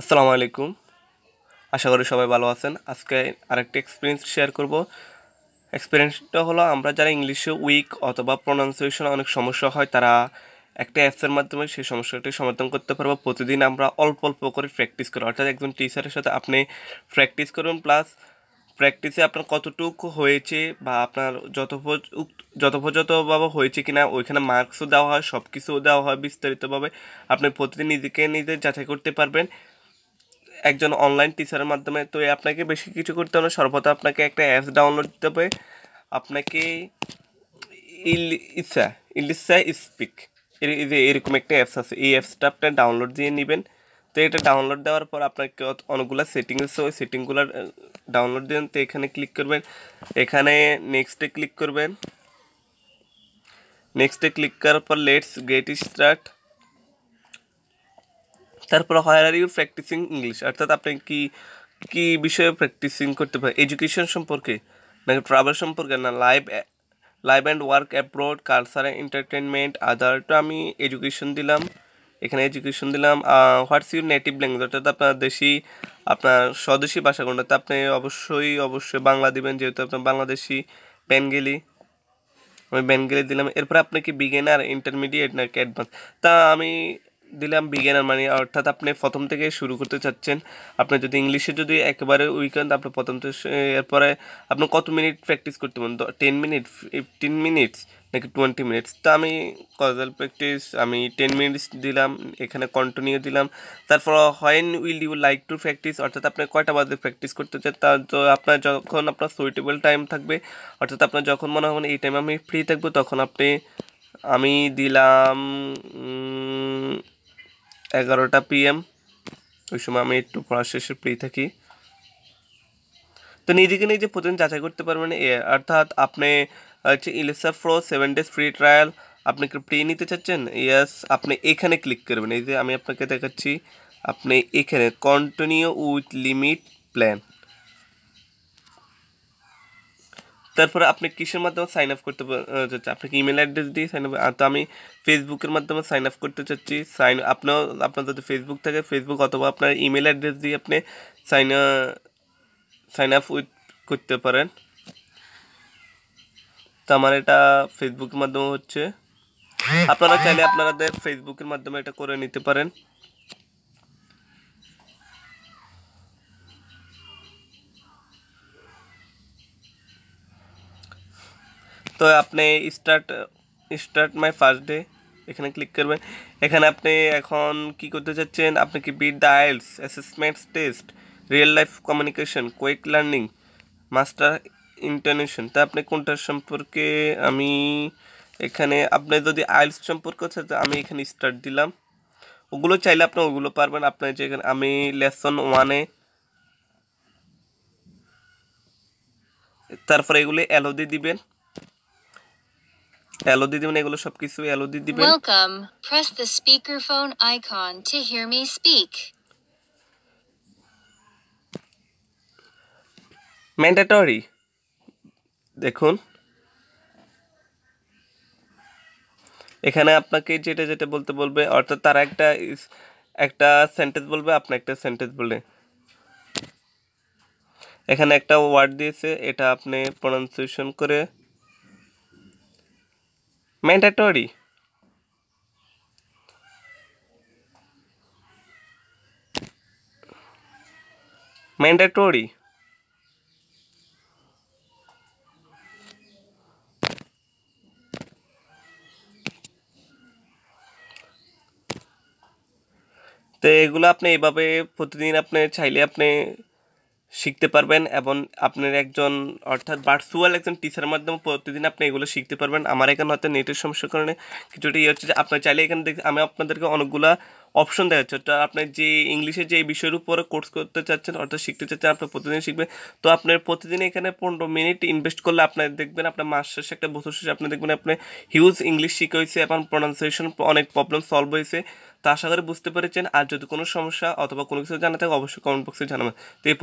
আসসালামু আলাইকুম আশা করি সবাই ভালো আছেন আজকে আরেকটি এক্সপিরিয়েন্স শেয়ার করব এক্সপিরিয়েন্সটা হলো আমরা যারা ইংলিশে উইক অথবা প্রোনাউন্সিয়েশনে অনেক সমস্যা হয় তারা একটা অ্যাপসের মাধ্যমে সেই সমস্যাটি সমাধান করতে পারবো প্রতিদিন আমরা অল্প অল্প করে প্র্যাকটিস করি অর্থাৎ একজন টিচারের সাথে আপনি প্র্যাকটিস করুন প্লাস প্র্যাকটিসে আপনার কতটুকু হয়েছে বা আপনার যত যথোপযথভাবে হয়েছে কিনা ওইখানে মার্কসও দেওয়া হয় সব কিছুও দেওয়া হয় বিস্তারিতভাবে আপনি প্রতিদিন নিজেকে নিজে যাচাই করতে পারবেন একজন অনলাইন টিচারের মাধ্যমে তো আপনাকে বেশি কিছু করতে হবে সর্বদা আপনাকে একটা অ্যাপস ডাউনলোড দিতে হবে আপনাকে ইল ইচ্ছা ইলিসা স্পিক যে এরকম একটা অ্যাপস আছে এই অ্যাপসটা আপনার ডাউনলোড দিয়ে নেবেন তো এটা ডাউনলোড দেওয়ার পর আপনাকে অনেকগুলো সেটিংস ওই সেটিংগুলো ডাউনলোড দেন তো এখানে ক্লিক করবেন এখানে নেক্সটে ক্লিক করবেন নেক্সটে ক্লিক করার পর লেটস গেট স্টার্ট তারপর হায়ার আর ইউ প্র্যাকটিসিং ইংলিশ অর্থাৎ আপনি কি কি বিষয়ে প্র্যাকটিসিং করতে পারেন এডুকেশন সম্পর্কে নাকি ট্রাভেল সম্পর্কে না live live and work abroad cultural entertainment তো আমি এডুকেশন দিলাম এখানে এডুকেশন দিলাম হোয়াটস ইউর নেটিভ ল্যাঙ্গুয়েজ অর্থাৎ আপনার দেশি আপনার স্বদেশি ভাষা কোনটাতে আপনি অবশ্যই অবশ্যই বাংলা দিবেন যেহেতু আপনার বাংলাদেশি বেঙ্গলি আমি বেঙ্গলি দিলাম এরপর আপনি কি বিগেনার ইন্টারমিডিয়েট নাকি অ্যাডভান্স তা আমি দিলাম বিগিনার মানে অর্থাৎ আপনি প্রথম থেকে শুরু করতে চাচ্ছেন আপনি যদি ইংলিশে যদি একেবারে উইকেন্ড আপনি প্রথম থেকে এরপরে আপনি কত মিনিট প্র্যাকটিস করতে পারেন টেন মিনিট ফিফটিন মিনিটস নাকি টোয়েন্টি মিনিটস তা আমি কজাল প্র্যাকটিস আমি টেন মিনিটস দিলাম এখানে কন্টিনিউ দিলাম তারপর when will you like to practise অর্থাৎ আপনি কয়টা বাজে প্র্যাকটিস করতে চান তা আপনার যখন আপনার সুইটেবল টাইম থাকবে অর্থাৎ আপনার যখন মনে হবে এই টাইম আমি ফ্রি থাকবো তখন আপনি আমি দিলাম এগারোটা পিএম ওই সময় আমি একটু পড়া শেষে ফ্রি থাকি তো নিজেকে নিজে প্রতিদিন যাচাই করতে পারবেন অর্থাৎ আপনি হচ্ছে ইলেসা ফ্রো সেভেন ডেজ ফ্রি ট্রায়াল আপনি কি প্রি নিতে চাচ্ছেন ইয়াস আপনি এখানে ক্লিক করবেন এই যে আমি আপনাকে দেখাচ্ছি আপনি এখানে কন্টিনিউ উইথ লিমিট প্ল্যান তারপরে আপনি কিসের মাধ্যমে সাইন আপ করতে চাচ্ছেন আপনাকে ইমেল অ্যাড্রেস দিয়ে সাইন আপ তো আমি ফেসবুকের মাধ্যমে সাইন আপ করতে চাচ্ছি সাইন আপনার আপনার যদি ফেসবুক থাকে ফেসবুক অথবা আপনার ইমেল অ্যাড্রেস দিয়ে আপনি সাইন সাইন আপ উইথ করতে পারেন তো আমার এটা ফেসবুকের মাধ্যমে হচ্ছে আপনারা চাইলে আপনাদের ফেসবুকের মাধ্যমে এটা করে নিতে পারেন তো আপনি start start my first day এখানে ক্লিক করবেন এখানে আপনি এখন কি করতে চাচ্ছেন আপনি কি beat the IELTS assessments test real life communication quick learning master international তা আপনি কোনটার সম্পর্কে আমি এখানে আপনি যদি আইলস সম্পর্কে হচ্ছে আমি এখানে স্টার্ট দিলাম ওগুলো চাইলে আপনি ওগুলো পারবেন আপনি যেখানে আমি লেসন ওয়ানে তারপরে এগুলি এলওদি দিবেন হ্যালো দিদি মানে এগুলো সবকিছু হ্যালো দিদি welcome press the speaker phone icon to hear me speak mandatory দেখুন এখানে আপনাকে যেটা যেটা বলতে বলবে অর্থাৎ তারা একটা একটা সেন্টেন্স বলবে আপনি একটা সেন্টেন্স বলে এখানে একটা ওয়ার্ড দিয়েছে এটা আপনি প্রনাউন্সিয়েশন করে mandatory mandatory তো এগুলো আপনি এভাবে প্রতিদিন আপনি চাইলে আপনি শিখতে পারবেন এবং আপনার একজন অর্থাৎ ভার্চুয়াল একজন টিচারের মাধ্যমে প্রতিদিন আপনি এগুলো শিখতে পারবেন আমার এখানে হয়তো নেটের সমস্যার কারণে কিছুটা ইয়ে হচ্ছে যে আপনার চাইলে এখানে দেখ আমি আপনাদেরকে অনেকগুলা অপশন দেখা যাচ্ছে অর্থাৎ আপনি যে ইংলিশে যে বিষয়ের উপরে কোর্স করতে চাচ্ছেন অর্থাৎ শিখতে চাচ্ছেন আপনি প্রতিদিন শিখবেন তো আপনার প্রতিদিন এখানে পনেরো মিনিট ইনভেস্ট করলে আপনার দেখবেন আপনার মাস শেষে একটা বছর শেষে আপনি দেখবেন আপনি হিউজ ইংলিশ শিখে হয়েছে এবং প্রোনাউন্সিয়েশন অনেক প্রবলেম সলভ হয়েছে তা আশা করে বুঝতে পেরেছেন আর যদি কোনো সমস্যা অথবা কোনো কিছু জানা থাকে অবশ্যই কমেন্ট বক্সে জানাবেন তো